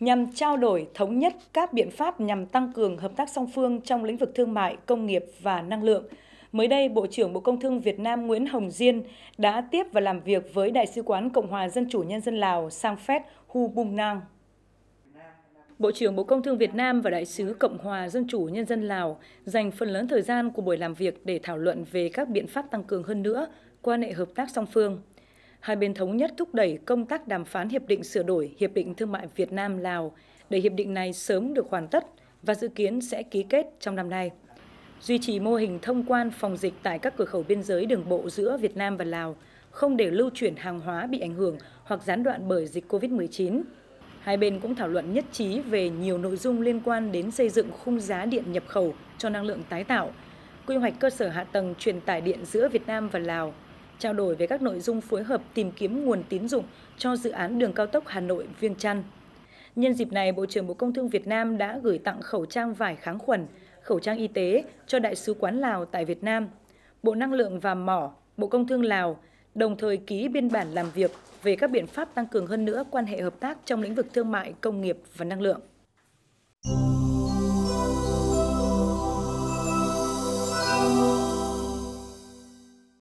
nhằm trao đổi thống nhất các biện pháp nhằm tăng cường hợp tác song phương trong lĩnh vực thương mại, công nghiệp và năng lượng. Mới đây, Bộ trưởng Bộ Công Thương Việt Nam Nguyễn Hồng Diên đã tiếp và làm việc với Đại sứ quán Cộng hòa Dân chủ Nhân dân Lào Sang Phét Hu Bung Nang. Bộ trưởng Bộ Công Thương Việt Nam và Đại sứ Cộng hòa Dân chủ Nhân dân Lào dành phần lớn thời gian của buổi làm việc để thảo luận về các biện pháp tăng cường hơn nữa quan hệ hợp tác song phương hai bên thống nhất thúc đẩy công tác đàm phán hiệp định sửa đổi Hiệp định Thương mại Việt Nam-Lào để hiệp định này sớm được hoàn tất và dự kiến sẽ ký kết trong năm nay. Duy trì mô hình thông quan phòng dịch tại các cửa khẩu biên giới đường bộ giữa Việt Nam và Lào, không để lưu chuyển hàng hóa bị ảnh hưởng hoặc gián đoạn bởi dịch COVID-19. Hai bên cũng thảo luận nhất trí về nhiều nội dung liên quan đến xây dựng khung giá điện nhập khẩu cho năng lượng tái tạo, quy hoạch cơ sở hạ tầng truyền tải điện giữa Việt Nam và Lào – trao đổi về các nội dung phối hợp tìm kiếm nguồn tín dụng cho dự án đường cao tốc Hà Nội – Viêng Chăn. Nhân dịp này, Bộ trưởng Bộ Công Thương Việt Nam đã gửi tặng khẩu trang vải kháng khuẩn, khẩu trang y tế cho Đại sứ quán Lào tại Việt Nam, Bộ Năng lượng và Mỏ, Bộ Công Thương Lào, đồng thời ký biên bản làm việc về các biện pháp tăng cường hơn nữa quan hệ hợp tác trong lĩnh vực thương mại, công nghiệp và năng lượng.